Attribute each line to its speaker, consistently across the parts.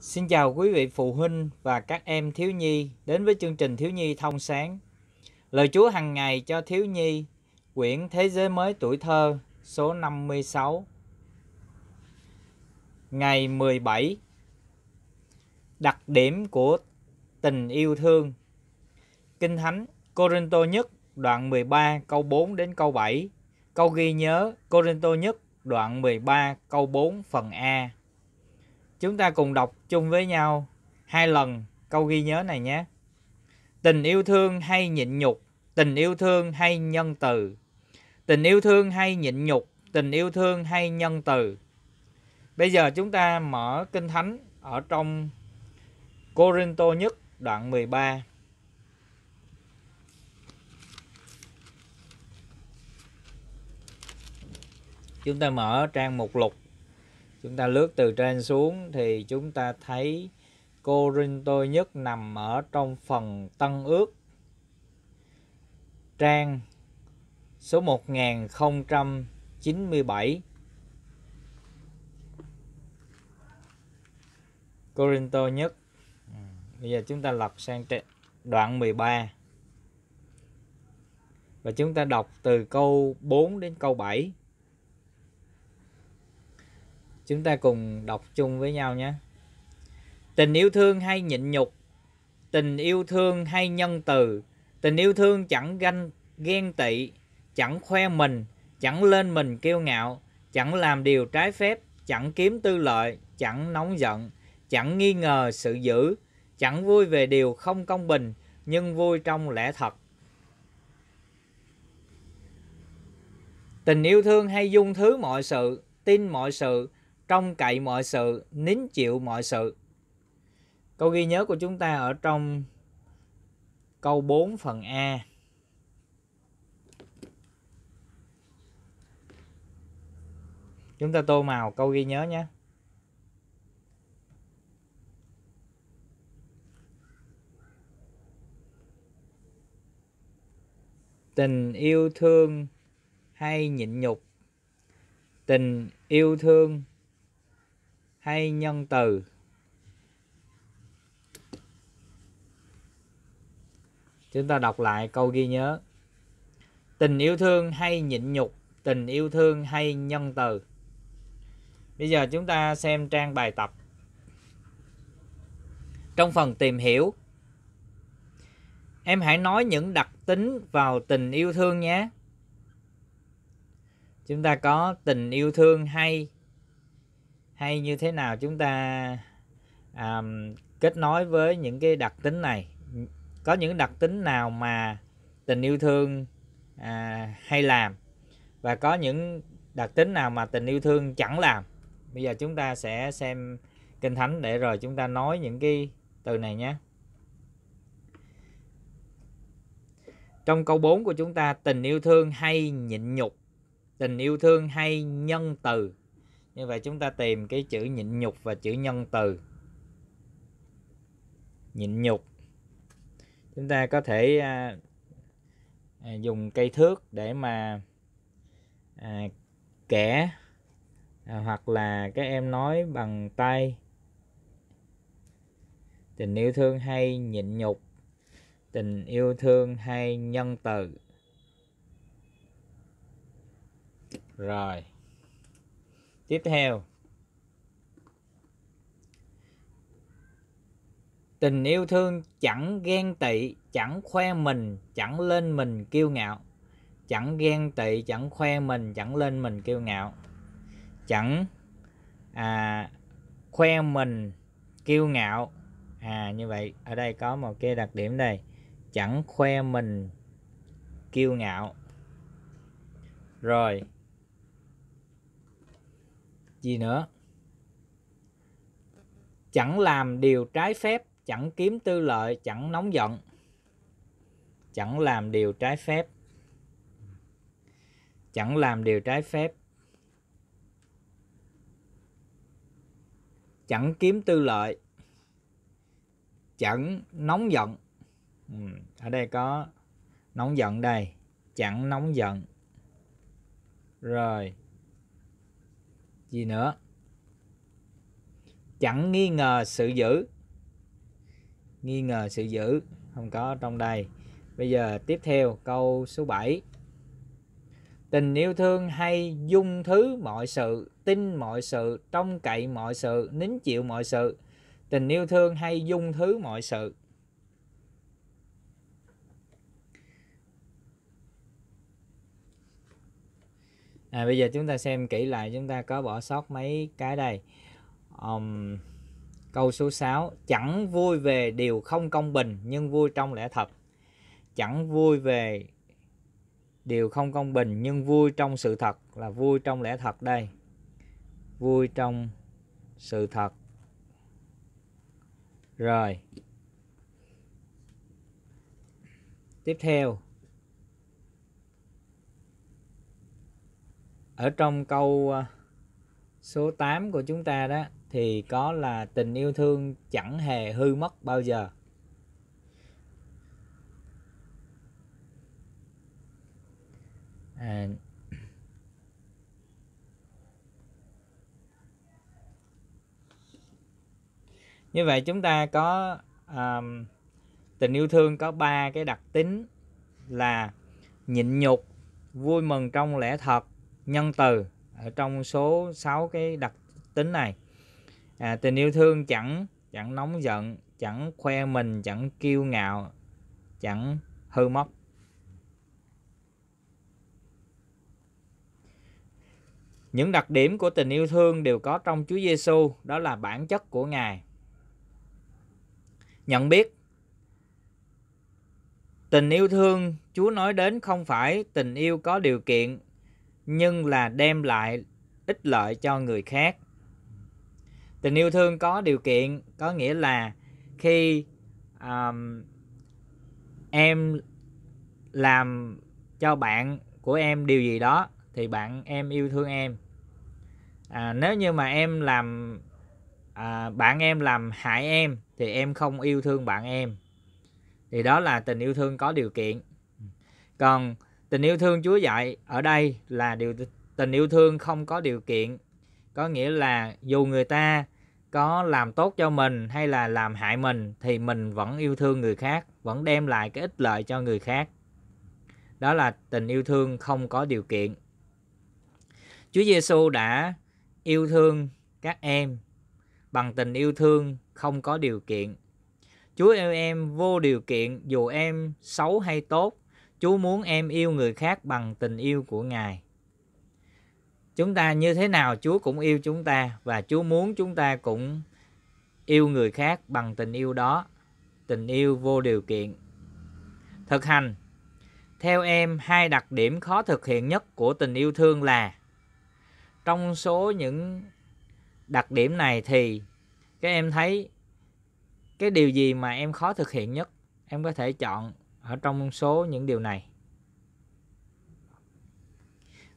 Speaker 1: Xin chào quý vị phụ huynh và các em thiếu nhi đến với chương trình Thiếu nhi thông sáng. Lời Chúa hàng ngày cho thiếu nhi, quyển Thế giới mới tuổi thơ, số 56. Ngày 17. Đặc điểm của tình yêu thương. Kinh Thánh Corinto nhất đoạn 13 câu 4 đến câu 7. Câu ghi nhớ Corinto nhất đoạn 13 câu 4 phần A. Chúng ta cùng đọc chung với nhau hai lần câu ghi nhớ này nhé. Tình yêu thương hay nhịn nhục, tình yêu thương hay nhân từ. Tình yêu thương hay nhịn nhục, tình yêu thương hay nhân từ. Bây giờ chúng ta mở Kinh Thánh ở trong Corinto nhất đoạn 13. Chúng ta mở trang mục lục chúng ta lướt từ trên xuống thì chúng ta thấy cô nhất nằm ở trong phần tân ước trang số 1097 Corinto nhất Bây giờ chúng ta lật sang đoạn 13 Và chúng ta đọc từ câu 4 đến câu 7 Chúng ta cùng đọc chung với nhau nhé. Tình yêu thương hay nhịn nhục, tình yêu thương hay nhân từ, tình yêu thương chẳng ganh ghen tị, chẳng khoe mình, chẳng lên mình kiêu ngạo, chẳng làm điều trái phép, chẳng kiếm tư lợi, chẳng nóng giận, chẳng nghi ngờ sự dữ, chẳng vui về điều không công bình, nhưng vui trong lẽ thật. Tình yêu thương hay dung thứ mọi sự, tin mọi sự, trông cậy mọi sự, nín chịu mọi sự. Câu ghi nhớ của chúng ta ở trong câu 4 phần A. Chúng ta tô màu câu ghi nhớ nhé. Tình yêu thương hay nhịn nhục. Tình yêu thương hay nhân từ chúng ta đọc lại câu ghi nhớ tình yêu thương hay nhịn nhục tình yêu thương hay nhân từ bây giờ chúng ta xem trang bài tập trong phần tìm hiểu em hãy nói những đặc tính vào tình yêu thương nhé chúng ta có tình yêu thương hay hay như thế nào chúng ta um, kết nối với những cái đặc tính này có những đặc tính nào mà tình yêu thương à, hay làm và có những đặc tính nào mà tình yêu thương chẳng làm bây giờ chúng ta sẽ xem kinh thánh để rồi chúng ta nói những cái từ này nhé trong câu 4 của chúng ta tình yêu thương hay nhịn nhục tình yêu thương hay nhân từ như vậy chúng ta tìm cái chữ nhịn nhục và chữ nhân từ. Nhịn nhục. Chúng ta có thể à, à, dùng cây thước để mà à, kẻ à, hoặc là các em nói bằng tay. Tình yêu thương hay nhịn nhục. Tình yêu thương hay nhân từ. Rồi tiếp theo tình yêu thương chẳng ghen tị chẳng khoe mình chẳng lên mình kiêu ngạo chẳng ghen tị chẳng khoe mình chẳng lên mình kiêu ngạo chẳng à, khoe mình kiêu ngạo à như vậy ở đây có một cái đặc điểm đây chẳng khoe mình kiêu ngạo rồi gì nữa chẳng làm điều trái phép chẳng kiếm tư lợi chẳng nóng giận chẳng làm điều trái phép chẳng làm điều trái phép chẳng kiếm tư lợi chẳng nóng giận ừ, ở đây có nóng giận đây chẳng nóng giận rồi gì nữa chẳng nghi ngờ sự giữ nghi ngờ sự giữ không có trong đây bây giờ tiếp theo câu số 7 tình yêu thương hay dung thứ mọi sự tin mọi sự trông cậy mọi sự nín chịu mọi sự tình yêu thương hay dung thứ mọi sự à, bây giờ chúng ta xem kỹ lại chúng ta có bỏ sót mấy cái đây um, câu số 6 chẳng vui về điều không công bình nhưng vui trong lẽ thật chẳng vui về điều không công bình nhưng vui trong sự thật là vui trong lẽ thật đây vui trong sự thật rồi tiếp theo ở trong câu ờ, số 8 của chúng ta đó thì có là tình yêu thương chẳng hề hư mất bao giờ. À, như vậy chúng ta có um, tình yêu thương có ba cái đặc tính là nhịn nhục vui mừng trong lẽ thật nhân từ ở trong số 6 cái đặc tính này à, tình yêu thương chẳng chẳng nóng giận chẳng khoe mình chẳng kiêu ngạo chẳng hư mất những đặc điểm của tình yêu thương đều có trong Chúa Giêsu đó là bản chất của ngài nhận biết tình yêu thương Chúa nói đến không phải tình yêu có điều kiện nhưng là đem lại ích lợi cho người khác tình yêu thương có điều kiện có nghĩa là khi um, em làm cho bạn của em điều gì đó thì bạn em yêu thương em à, nếu như mà em làm à, bạn em làm hại em thì em không yêu thương bạn em thì đó là tình yêu thương có điều kiện còn Tình yêu thương Chúa dạy ở đây là điều tình yêu thương không có điều kiện. Có nghĩa là dù người ta có làm tốt cho mình hay là làm hại mình thì mình vẫn yêu thương người khác, vẫn đem lại cái ích lợi cho người khác. Đó là tình yêu thương không có điều kiện. Chúa Giêsu đã yêu thương các em bằng tình yêu thương không có điều kiện. Chúa yêu em vô điều kiện dù em xấu hay tốt, Chú muốn em yêu người khác bằng tình yêu của Ngài. Chúng ta như thế nào Chúa cũng yêu chúng ta và Chúa muốn chúng ta cũng yêu người khác bằng tình yêu đó, tình yêu vô điều kiện. Thực hành theo em hai đặc điểm khó thực hiện nhất của tình yêu thương là trong số những đặc điểm này thì các em thấy cái điều gì mà em khó thực hiện nhất em có thể chọn ở trong số những điều này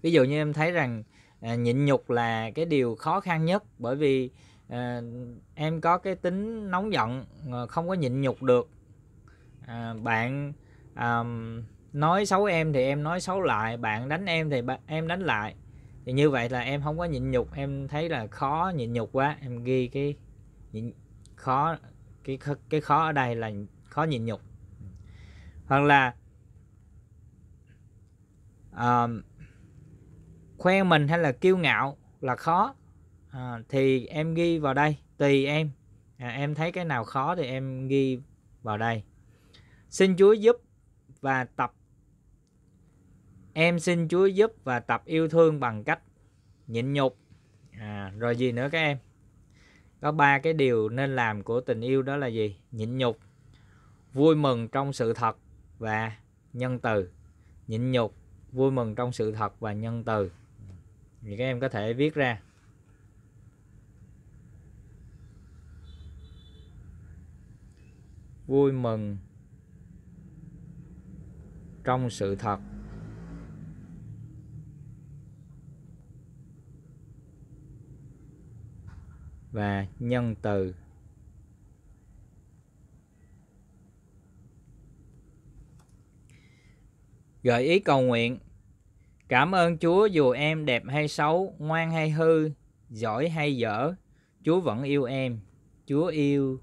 Speaker 1: ví dụ như em thấy rằng à, nhịn nhục là cái điều khó khăn nhất bởi vì à, em có cái tính nóng giận à, không có nhịn nhục được à, bạn à, nói xấu em thì em nói xấu lại bạn đánh em thì ba, em đánh lại thì như vậy là em không có nhịn nhục em thấy là khó nhịn nhục quá em ghi cái nhịn khó cái cái khó ở đây là khó nhịn nhục hoặc là uh, khoe mình hay là kiêu ngạo là khó à, thì em ghi vào đây tùy em à, em thấy cái nào khó thì em ghi vào đây xin Chúa giúp và tập em xin Chúa giúp và tập yêu thương bằng cách nhịn nhục à, rồi gì nữa các em có ba cái điều nên làm của tình yêu đó là gì nhịn nhục vui mừng trong sự thật và nhân từ nhịn nhục vui mừng trong sự thật và nhân từ thì các em có thể viết ra vui mừng trong sự thật và nhân từ Gợi ý cầu nguyện Cảm ơn Chúa dù em đẹp hay xấu, ngoan hay hư, giỏi hay dở, Chúa vẫn yêu em. Chúa yêu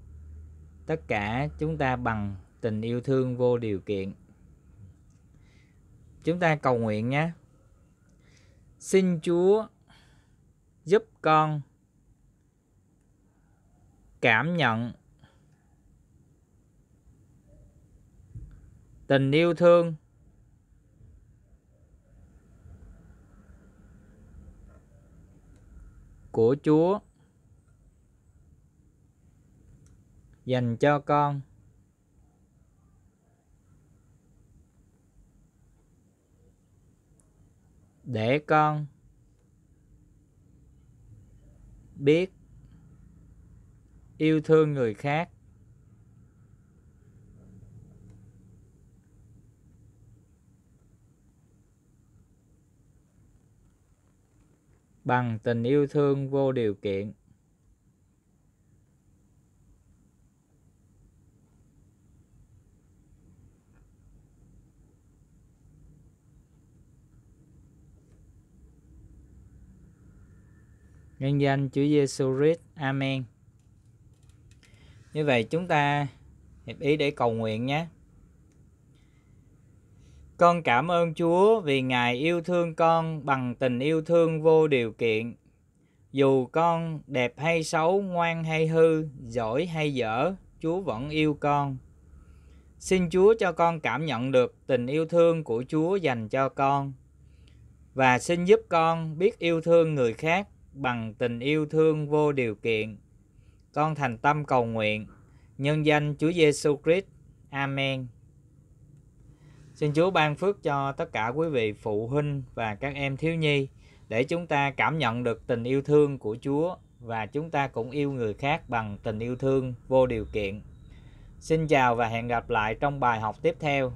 Speaker 1: tất cả chúng ta bằng tình yêu thương vô điều kiện. Chúng ta cầu nguyện nhé. Xin Chúa giúp con cảm nhận tình yêu thương của Chúa dành cho con. Để con biết yêu thương người khác bằng tình yêu thương vô điều kiện Nhân danh Chúa Giêsu Christ. Amen. Như vậy chúng ta hiệp ý để cầu nguyện nhé. Con cảm ơn Chúa vì Ngài yêu thương con bằng tình yêu thương vô điều kiện. Dù con đẹp hay xấu, ngoan hay hư, giỏi hay dở, Chúa vẫn yêu con. Xin Chúa cho con cảm nhận được tình yêu thương của Chúa dành cho con và xin giúp con biết yêu thương người khác bằng tình yêu thương vô điều kiện. Con thành tâm cầu nguyện nhân danh Chúa Giêsu Christ. Amen. Xin Chúa ban phước cho tất cả quý vị phụ huynh và các em thiếu nhi để chúng ta cảm nhận được tình yêu thương của Chúa và chúng ta cũng yêu người khác bằng tình yêu thương vô điều kiện. Xin chào và hẹn gặp lại trong bài học tiếp theo.